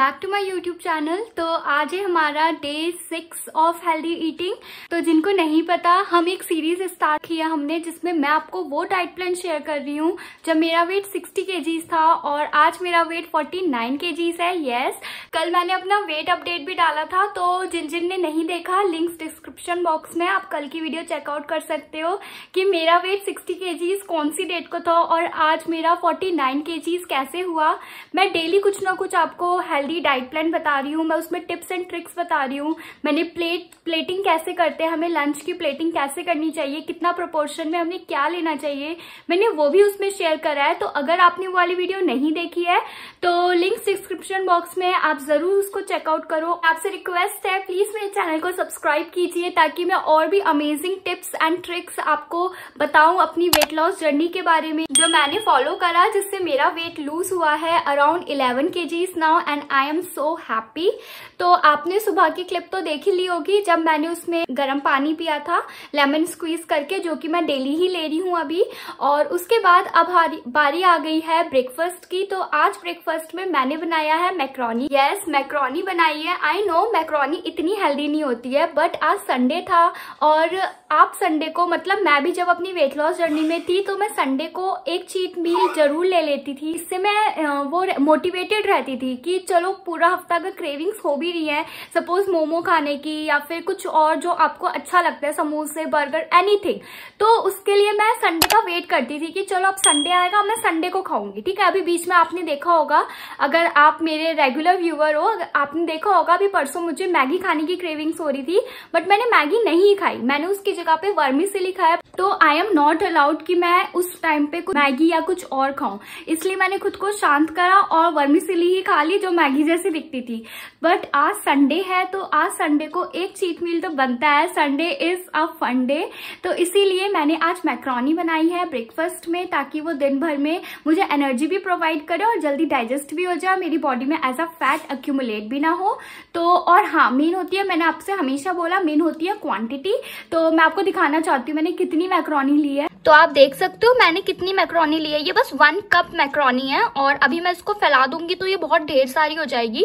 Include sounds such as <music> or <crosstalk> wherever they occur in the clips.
Back to my YouTube channel तो आज है हमारा day six of healthy eating तो जिनको नहीं पता हम एक सीरीज स्टार्ट किया हमने जिसमें मैं आपको वो डाइट प्लान शेयर कर रही हूँ जब मेरा वेट 60 के था और आज मेरा वेट 49 जीज़ है yes. कल मैंने अपना वेट अपडेट भी डाला था तो जिन जिन ने नहीं देखा लिंक्स डिस्क्रिप्शन बॉक्स में आप कल की वीडियो चेकआउट कर सकते हो कि मेरा वेट सिक्सटी के कौन सी डेट को था और आज मेरा फोर्टी नाइन कैसे हुआ मैं डेली कुछ ना कुछ आपको हेल्थ हेल्दी डाइट प्लान बता रही हूँ मैं उसमें टिप्स एंड ट्रिक्स बता रही हूँ मैंने प्लेट प्लेटिंग कैसे करते हैं हमें लंच की प्लेटिंग कैसे करनी चाहिए कितना प्रोपोर्शन में हमें क्या लेना चाहिए मैंने वो भी उसमें शेयर करा है तो अगर आपने वो वाली वीडियो नहीं देखी है तो लिंक डिस्क्रिप्शन बॉक्स में आप जरूर उसको चेकआउट करो आपसे रिक्वेस्ट है प्लीज मेरे चैनल को सब्सक्राइब कीजिए ताकि मैं और भी अमेजिंग टिप्स एंड ट्रिक्स आपको बताऊं अपनी वेट लॉस जर्नी के बारे में जो मैंने फॉलो करा जिससे मेरा वेट लूज हुआ है अराउंड इलेवन के जीज now and I am so happy तो आपने सुबह की क्लिप तो देख ही ली होगी जब मैंने उसमें गर्म पानी पिया था लेमन स्क्वीज करके जो कि मैं डेली ही ले रही हूँ अभी और उसके बाद अब बारी आ गई है ब्रेकफास्ट की तो आज ब्रेकफास्ट में मैंने बनाया है मैक्रोनी यस मैक्रोनी बनाई है आई नो मैक्रोनी इतनी हेल्दी नहीं होती है बट आज संडे था और आप संडे को मतलब मैं भी जब अपनी वेट लॉस जर्नी में थी तो मैं संडे को एक चीट मील जरूर ले लेती थी इससे मैं वो मोटिवेटेड रहती थी कि चलो लोग पूरा हफ्ता अगर क्रेविंग्स हो भी रही है सपोज मोमो खाने की या फिर कुछ और जो आपको अच्छा लगता है समोसे बर्गर एनीथिंग तो उसके लिए मैं संडे का वेट करती थी कि चलो अब संडे आएगा मैं संडे को खाऊंगी ठीक है अभी बीच में आपने देखा होगा अगर आप मेरे रेगुलर व्यूअर हो आपने देखा होगा अभी परसों मुझे मैगी खाने की क्रेविंग्स हो रही थी बट मैंने मैगी नहीं खाई मैंने उसकी जगह पे वर्मी से लिखा है तो आई एम नॉट अलाउड कि मैं उस टाइम पे मैगी या कुछ और खाऊं इसलिए मैंने खुद को शांत करा और वर्मी सिली ही खा ली जो मैगी मैगी जैसी दिखती थी बट आज संडे है तो आज संडे को एक चीट मील तो बनता है संडे इज अ फंडे तो इसीलिए मैंने आज मैक्रोनी बनाई है ब्रेकफास्ट में ताकि वो दिन भर में मुझे एनर्जी भी प्रोवाइड करे और जल्दी डाइजेस्ट भी हो जाए मेरी बॉडी में एज अ फैट अक्यूमुलेट भी ना हो तो और हाँ मेन होती है मैंने आपसे हमेशा बोला मेन होती है क्वांटिटी तो मैं आपको दिखाना चाहती हूँ मैंने कितनी मैक्रोनी ली है तो आप देख सकते हो मैंने कितनी मैक्रोनी ली है ये बस वन कप मैक्रोनी है और अभी मैं इसको फैला दूंगी तो ये बहुत ढेर सारी हो जाएगी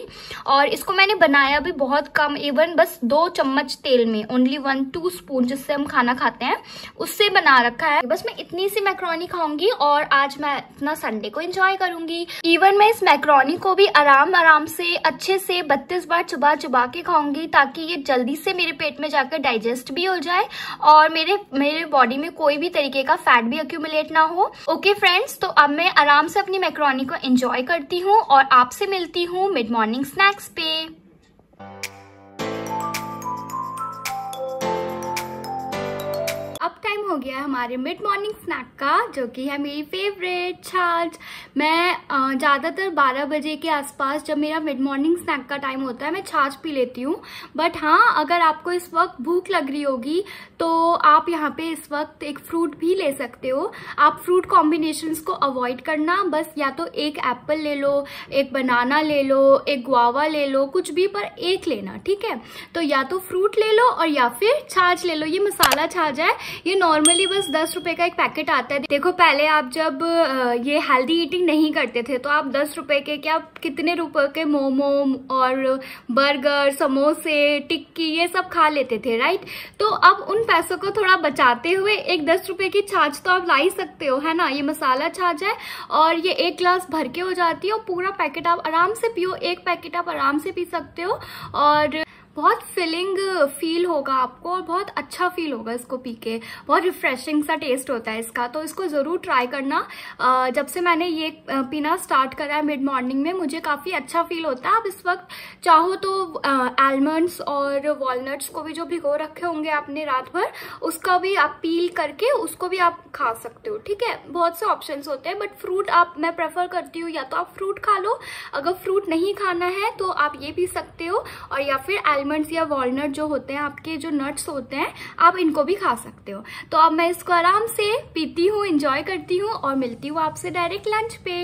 और इसको मैंने बनाया भी बहुत कम इवन बस दो चम्मच तेल में ओनली वन टू स्पून जिससे हम खाना खाते हैं उससे बना रखा है बस मैं इतनी सी मैक्रोनी खाऊंगी और आज मैं अपना संडे को इंजॉय करूंगी इवन मैं इस मैक्रोनी को भी आराम आराम से अच्छे से बत्तीस बार चुबा चुबा के खाऊंगी ताकि ये जल्दी से मेरे पेट में जाकर डाइजेस्ट भी हो जाए और मेरे मेरे बॉडी में कोई भी तरीके का फैट भी अक्यूमुलेट ना हो ओके फ्रेंड्स तो अब मैं आराम से अपनी मैक्रोनी को एंजॉय करती हूँ और आपसे मिलती हूँ मिड मॉर्निंग स्नैक्स पे टाइम हो गया है हमारे मिड मॉर्निंग स्नैक का जो कि है मेरी फेवरेट छाछ मैं ज़्यादातर 12 बजे के आसपास जब मेरा मिड मॉर्निंग स्नैक का टाइम होता है मैं छाछ पी लेती हूँ बट हाँ अगर आपको इस वक्त भूख लग रही होगी तो आप यहाँ पे इस वक्त एक फ्रूट भी ले सकते हो आप फ्रूट कॉम्बिनेशंस को अवॉइड करना बस या तो एक एप्पल ले लो एक बनाना ले लो एक गुआवा ले लो कुछ भी पर एक लेना ठीक है तो या तो फ्रूट ले लो और या फिर छाछ ले लो ये मसाला छाछ है ये नॉर्मली बस दस रुपए का एक पैकेट आता है देखो पहले आप जब ये हेल्दी ईटिंग नहीं करते थे तो आप दस रुपए के क्या कितने रुपए के मोमो और बर्गर समोसे टिक्की ये सब खा लेते थे राइट तो अब उन पैसों को थोड़ा बचाते हुए एक दस रुपए की छाछ तो आप ला ही सकते हो है ना ये मसाला छाछ है और ये एक ग्लास भर के हो जाती है और पूरा पैकेट आप आराम से पियो एक पैकेट आप आराम से पी सकते हो और बहुत फिलिंग फील uh, होगा आपको और बहुत अच्छा फील होगा इसको पी के बहुत रिफ्रेशिंग सा टेस्ट होता है इसका तो इसको ज़रूर ट्राई करना जब से मैंने ये पीना स्टार्ट करा है मिड मॉर्निंग में मुझे काफ़ी अच्छा फील होता है आप इस वक्त चाहो तो आलमंड्स और वॉलनट्स को भी जो भिगो रखे होंगे आपने रात भर उसका भी आप पील करके उसको भी आप खा सकते हो ठीक है बहुत से ऑप्शन होते हैं बट फ्रूट आप मैं प्रेफर करती हूँ या तो आप फ्रूट खा लो अगर फ्रूट नहीं खाना है तो आप ये पी सकते हो और या फिर आलमंड्स या वॉलनट जो होते हैं आपके जो नट्स होते हैं आप इनको भी खा सकते हो तो अब मैं इसको आराम से पीती हूँ इंजॉय करती हूँ और मिलती हूँ आपसे डायरेक्ट लंच पे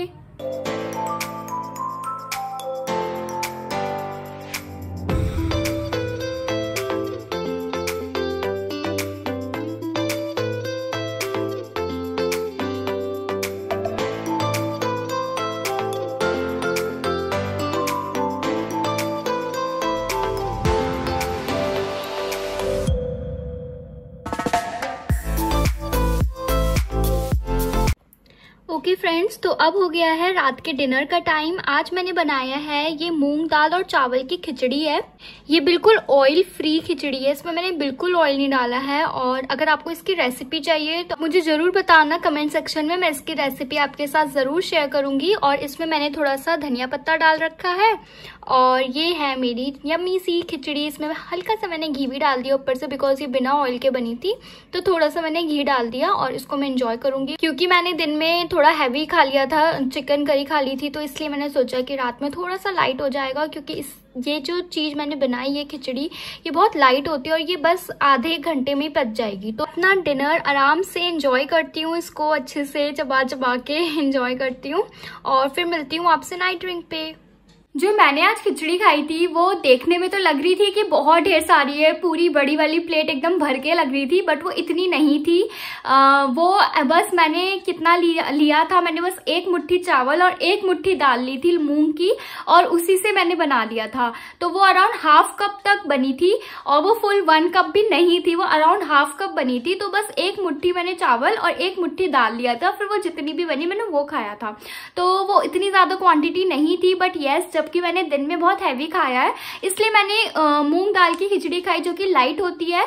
फ्रेंड्स तो अब हो गया है रात के डिनर का टाइम आज मैंने बनाया है ये मूंग दाल और चावल की खिचड़ी है ये बिल्कुल ऑयल फ्री खिचड़ी है इसमें मैंने बिल्कुल ऑयल नहीं डाला है और अगर आपको इसकी रेसिपी चाहिए तो मुझे ज़रूर बताना कमेंट सेक्शन में मैं इसकी रेसिपी आपके साथ ज़रूर शेयर करूंगी और इसमें मैंने थोड़ा सा धनिया पत्ता डाल रखा है और ये है मेरी यमी सी खिचड़ी इसमें हल्का सा मैंने घी भी डाल दिया ऊपर से बिकॉज ये बिना ऑयल के बनी थी तो थोड़ा सा मैंने घी डाल दिया और इसको मैं इंजॉय करूंगी क्योंकि मैंने दिन में थोड़ा हैवी खा लिया था चिकन करी खा ली थी तो इसलिए मैंने सोचा कि रात में थोड़ा सा लाइट हो जाएगा क्योंकि इस ये जो चीज़ मैंने बनाई ये खिचड़ी ये बहुत लाइट होती है और ये बस आधे घंटे में ही पच जाएगी तो अपना डिनर आराम से इंजॉय करती हूँ इसको अच्छे से चबा चबा के इंजॉय <laughs> करती हूँ और फिर मिलती हूँ आपसे नाइट ड्रिंक पे जो मैंने आज खिचड़ी खाई थी वो देखने में तो लग रही थी कि बहुत ढेर सारी है पूरी बड़ी वाली प्लेट एकदम भर के लग रही थी बट वो इतनी नहीं थी आ, वो बस मैंने कितना लिया, लिया था मैंने बस एक मुट्ठी चावल और एक मुट्ठी दाल ली थी मूंग की और उसी से मैंने बना लिया था तो वो अराउंड हाफ कप तक बनी थी और वो फुल वन कप भी नहीं थी वो अराउंड हाफ कप बनी थी तो बस एक मुठ्ठी मैंने चावल और एक मुठ्ठी दाल लिया था फिर वो जितनी भी बनी मैंने वो खाया था तो वो इतनी ज़्यादा क्वान्टिटी नहीं थी बट येस जब जबकि मैंने दिन में बहुत हैवी खाया है इसलिए मैंने मूंग दाल की खिचड़ी खाई जो कि लाइट होती है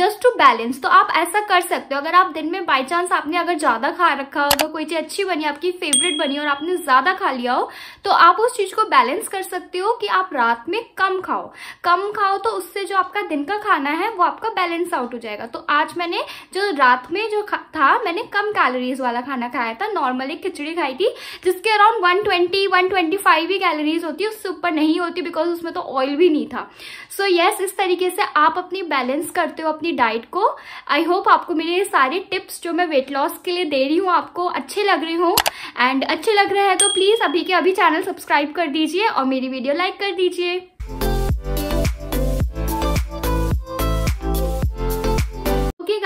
जस्ट टू बैलेंस तो आप ऐसा कर सकते हो अगर आप दिन में बाई चांस आपने अगर ज़्यादा खा रखा हो अगर कोई चीज़ अच्छी बनी आपकी फेवरेट बनी और आपने ज़्यादा खा लिया हो तो आप उस चीज़ को बैलेंस कर सकते हो कि आप रात में कम खाओ कम खाओ तो उससे जो आपका दिन का खाना है वो आपका बैलेंस आउट हो जाएगा तो आज मैंने जो रात में जो था मैंने कम कैलोरीज वाला खाना खाया था नॉर्मली खिचड़ी खाई थी जिसके अराउंड 120 125 ही कैलोरीज सीरीज होती है उससे ऊपर नहीं होती बिकॉज उसमें तो ऑयल भी नहीं था सो so, यस yes, इस तरीके से आप अपनी बैलेंस करते हो अपनी डाइट को आई होप आपको मेरे ये सारे टिप्स जो मैं वेट लॉस के लिए दे रही हूँ आपको अच्छे लग रहे हो एंड अच्छे लग रहे हैं तो प्लीज़ अभी के अभी चैनल सब्सक्राइब कर दीजिए और मेरी वीडियो लाइक कर दीजिए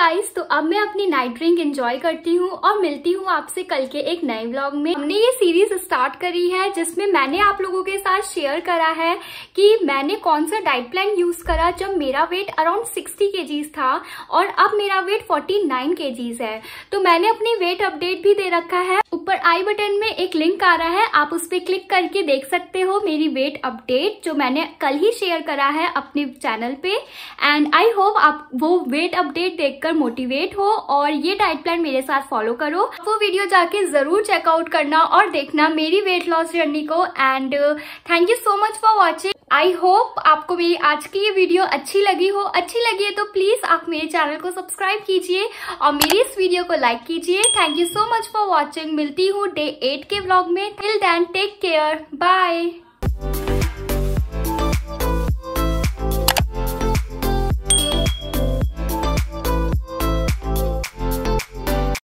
गाइस तो अब मैं अपनी नाइट ड्रिंक एंजॉय करती हूँ और मिलती हूँ आपसे कल के एक नए ब्लॉग में हमने ये सीरीज स्टार्ट करी है जिसमें मैंने आप लोगों के साथ शेयर करा है कि मैंने कौन सा डाइट प्लान यूज करा जब मेरा वेट अराउंड 60 के था और अब मेरा वेट फोर्टी नाइन है तो मैंने अपनी वेट अपडेट भी दे रखा है ऊपर आई बटन में एक लिंक आ रहा है आप उस पर क्लिक करके देख सकते हो मेरी वेट अपडेट जो मैंने कल ही शेयर करा है अपने चैनल पे एंड आई होप आप वो वेट अपडेट देखकर होकर मोटिवेट हो और ये डाइट प्लान मेरे साथ फॉलो करो वो वीडियो जाके जरूर चेकआउट करना और देखना मेरी वेट लॉस जर्नी को and thank you so much for watching I hope आपको मेरी आज की ये वीडियो अच्छी लगी हो अच्छी लगी है तो प्लीज आप मेरे चैनल को सब्सक्राइब कीजिए और मेरी इस वीडियो को लाइक कीजिए thank you so much for watching मिलती हूँ डे एट के ब्लॉग में till then take care bye